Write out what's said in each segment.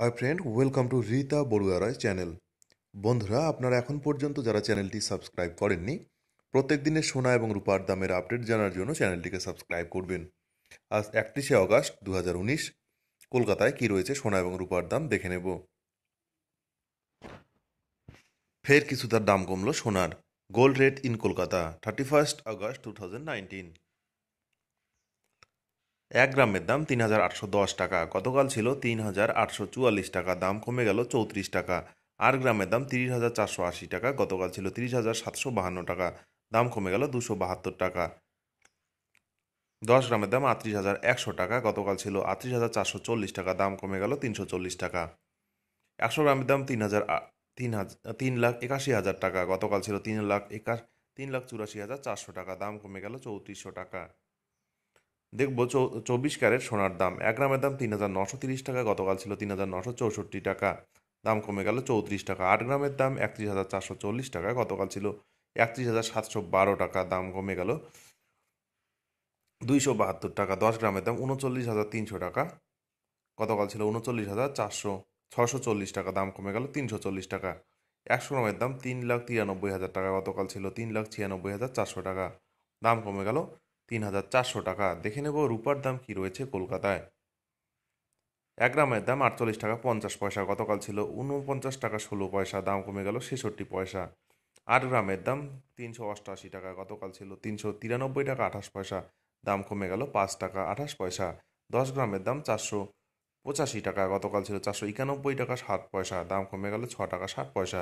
high friend welcome to Rita Barua Roy channel বন্ধুরা আপনারা এখন পর্যন্ত যারা চ্যানেলটি সাবস্ক্রাইব করেননি প্রত্যেক দিনের সোনা এবং রূপার দামের আপডেট জানার জন্য চ্যানেলটিকে সাবস্ক্রাইব করবেন আজ একত্রিশে অগাস্ট দু কলকাতায় কী রয়েছে সোনা এবং রূপার দাম দেখে নেব ফের কিছু তার দাম কমলো সোনার gold rate in Kolkata thirty first August two thousand nineteen এক গ্রামের দাম তিন হাজার আটশো দশ টাকা গতকাল ছিল তিন হাজার আটশো চুয়াল্লিশ টাকা দাম কমে গেল চৌত্রিশ টাকা আর গ্রামের দাম তিরিশ হাজার চারশো আশি টাকা গতকাল ছিল তিরিশ হাজার সাতশো বাহান্ন টাকা দাম কমে গেল দুশো বাহাত্তর টাকা দশ গ্রামের দাম আটত্রিশ হাজার একশো টাকা গতকাল ছিল আটত্রিশ হাজার চারশো চল্লিশ টাকা দাম কমে গেল তিনশো চল্লিশ টাকা একশো গ্রামের দাম তিন হাজার তিন হাজার তিন লাখ একাশি হাজার টাকা গতকাল ছিল তিন লাখ একা তিন লাখ চুরাশি হাজার চারশো টাকা দাম কমে গেল চৌত্রিশশো টাকা দেখব চব্বিশ ক্যারেট সোনার দাম এক গ্রামের দাম তিন হাজার নশো তিরিশ টাকা গতকাল ছিল তিন হাজার নশো চৌষট্টি টাকা দাম কমে গেল চৌত্রিশ টাকা আট গ্রামের দাম একত্রিশ হাজার চারশো চল্লিশ টাকা গতকাল ছিল একত্রিশ হাজার সাতশো বারো টাকা দাম কমে গেল দুইশো বাহাত্তর টাকা দশ গ্রামের দাম উনচল্লিশ হাজার তিনশো টাকা গতকাল ছিল উনচল্লিশ হাজার চারশো ছশো চল্লিশ টাকা দাম কমে গেল তিনশো চল্লিশ টাকা একশো গ্রামের দাম তিন লাখ তিরানব্বই হাজার টাকা গতকাল ছিল তিন লাখ ছিয়ানব্বই হাজার চারশো টাকা দাম কমে গেল তিন হাজার চারশো টাকা দেখে নেব রূপার দাম কি রয়েছে কলকাতায় এক গ্রামের দাম আটচল্লিশ টাকা পঞ্চাশ পয়সা গতকাল ছিল উনপঞ্চাশ টাকা ষোলো পয়সা দাম কমে গেল ছেষট্টি পয়সা আট গ্রামের দাম তিনশো অষ্টআশি টাকা গতকাল ছিল তিনশো তিরানব্বই টাকা আঠাশ পয়সা দাম কমে গেল পাঁচ টাকা আঠাশ পয়সা দশ গ্রামের দাম চারশো পঁচাশি টাকা গতকাল ছিল চারশো একানব্বই টাকা ষাট পয়সা দাম কমে গেল ছ টাকা ষাট পয়সা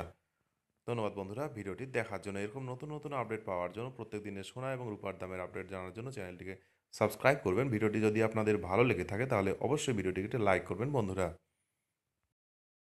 ধন্যবাদ বন্ধুরা ভিডিওটি দেখার জন্য এরকম নতুন নতুন আপডেট পাওয়ার জন্য প্রত্যেক দিনের সোনা এবং রূপার দামের আপডেট জানার জন্য চ্যানেলটিকে সাবস্ক্রাইব করবেন ভিডিওটি যদি আপনাদের ভালো লেগে থাকে তাহলে অবশ্যই ভিডিওটিকে লাইক করবেন বন্ধুরা